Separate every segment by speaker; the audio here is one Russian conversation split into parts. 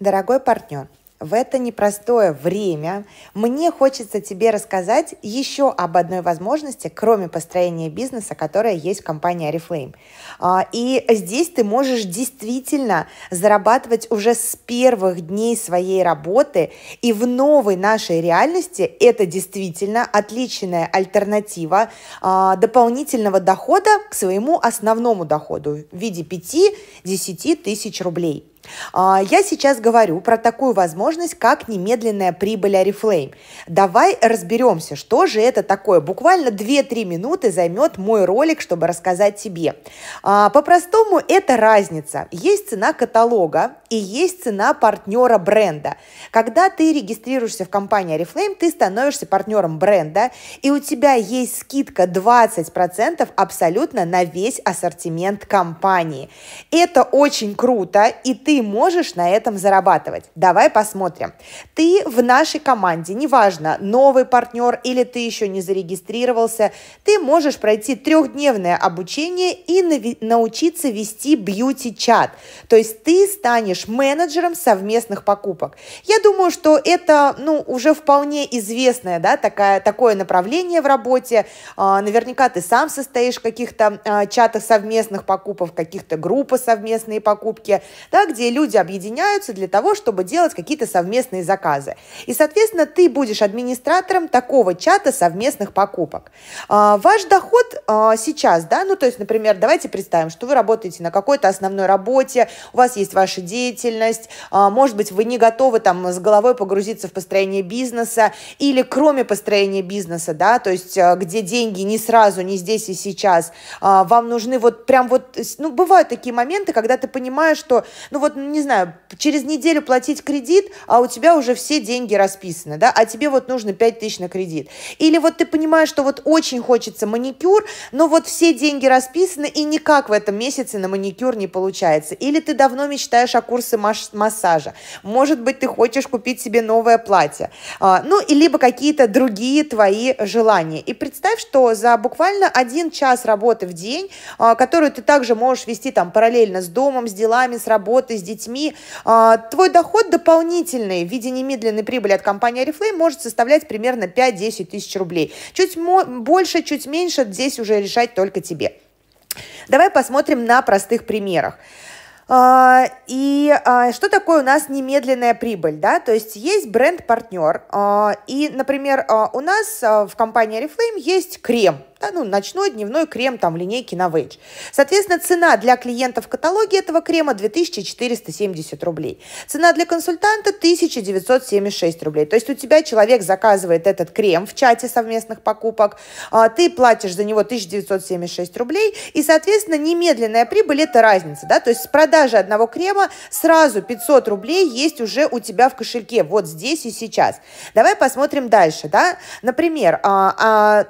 Speaker 1: Дорогой партнер, в это непростое время мне хочется тебе рассказать еще об одной возможности, кроме построения бизнеса, которая есть в компании Oriflame. А, и здесь ты можешь действительно зарабатывать уже с первых дней своей работы, и в новой нашей реальности это действительно отличная альтернатива а, дополнительного дохода к своему основному доходу в виде 5-10 тысяч рублей. А, я сейчас говорю про такую возможность, как немедленная прибыль Арифлейм. Давай разберемся, что же это такое. Буквально 2-3 минуты займет мой ролик, чтобы рассказать тебе. А, по-простому это разница. Есть цена каталога и есть цена партнера бренда. Когда ты регистрируешься в компании Арифлейм, ты становишься партнером бренда, и у тебя есть скидка 20% абсолютно на весь ассортимент компании. Это очень круто, и ты ты можешь на этом зарабатывать. Давай посмотрим. Ты в нашей команде, неважно, новый партнер или ты еще не зарегистрировался, ты можешь пройти трехдневное обучение и научиться вести бьюти-чат. То есть ты станешь менеджером совместных покупок. Я думаю, что это ну, уже вполне известное да, такая, такое направление в работе. А, наверняка ты сам состоишь в каких-то а, чатах совместных покупок, каких-то группах совместные покупки, да, где где люди объединяются для того, чтобы делать какие-то совместные заказы. И, соответственно, ты будешь администратором такого чата совместных покупок. А, ваш доход а, сейчас, да, ну, то есть, например, давайте представим, что вы работаете на какой-то основной работе, у вас есть ваша деятельность, а, может быть, вы не готовы там с головой погрузиться в построение бизнеса или кроме построения бизнеса, да, то есть, где деньги не сразу, не здесь и сейчас, вам нужны вот прям вот, ну, бывают такие моменты, когда ты понимаешь, что, ну, вот вот, не знаю, через неделю платить кредит, а у тебя уже все деньги расписаны, да, а тебе вот нужно 5 тысяч на кредит. Или вот ты понимаешь, что вот очень хочется маникюр, но вот все деньги расписаны, и никак в этом месяце на маникюр не получается. Или ты давно мечтаешь о курсе массажа. Может быть, ты хочешь купить себе новое платье. А, ну, и либо какие-то другие твои желания. И представь, что за буквально один час работы в день, а, которую ты также можешь вести там параллельно с домом, с делами, с работой, с детьми. А, твой доход дополнительный в виде немедленной прибыли от компании Арифлейм может составлять примерно 5-10 тысяч рублей. Чуть больше, чуть меньше здесь уже решать только тебе. Давай посмотрим на простых примерах. А, и а, что такое у нас немедленная прибыль, да, то есть есть бренд-партнер, и, например, у нас в компании Арифлейм есть крем, да, ну, ночной, дневной крем там в линейке Novage. Соответственно, цена для клиента в каталоге этого крема 2470 рублей. Цена для консультанта 1976 рублей. То есть у тебя человек заказывает этот крем в чате совместных покупок, а, ты платишь за него 1976 рублей, и, соответственно, немедленная прибыль – это разница, да, то есть с продажи одного крема сразу 500 рублей есть уже у тебя в кошельке, вот здесь и сейчас. Давай посмотрим дальше, да, например, а, а,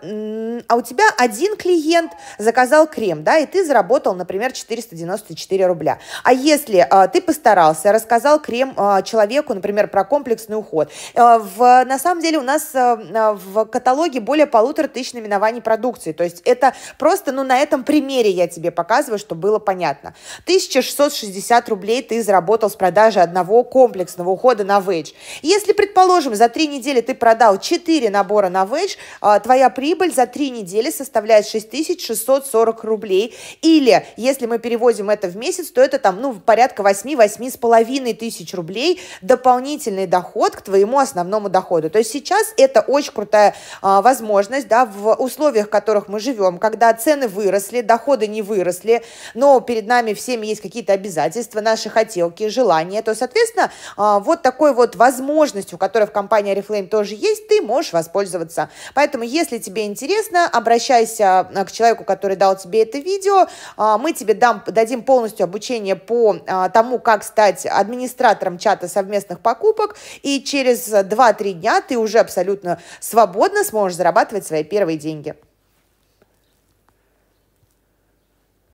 Speaker 1: а у тебя тебя один клиент заказал крем, да, и ты заработал, например, 494 рубля. А если а, ты постарался, рассказал крем а, человеку, например, про комплексный уход, а, в, на самом деле у нас а, а в каталоге более полутора тысяч наименований продукции, то есть это просто, ну, на этом примере я тебе показываю, чтобы было понятно. 1660 рублей ты заработал с продажи одного комплексного ухода на Вейдж. Если, предположим, за три недели ты продал 4 набора на Вейдж, а, твоя прибыль за три недели недели составляет 6640 рублей. Или, если мы переводим это в месяц, то это там, ну, порядка 8-8,5 тысяч рублей дополнительный доход к твоему основному доходу. То есть сейчас это очень крутая а, возможность, да, в условиях, в которых мы живем, когда цены выросли, доходы не выросли, но перед нами всеми есть какие-то обязательства, наши хотелки, желания, то, соответственно, а, вот такой вот возможностью, которая в компании Oriflame тоже есть, ты можешь воспользоваться. Поэтому, если тебе интересно, обращайся обращайся а, к человеку, который дал тебе это видео, а, мы тебе дам, дадим полностью обучение по а, тому, как стать администратором чата совместных покупок, и через 2-3 дня ты уже абсолютно свободно сможешь зарабатывать свои первые деньги.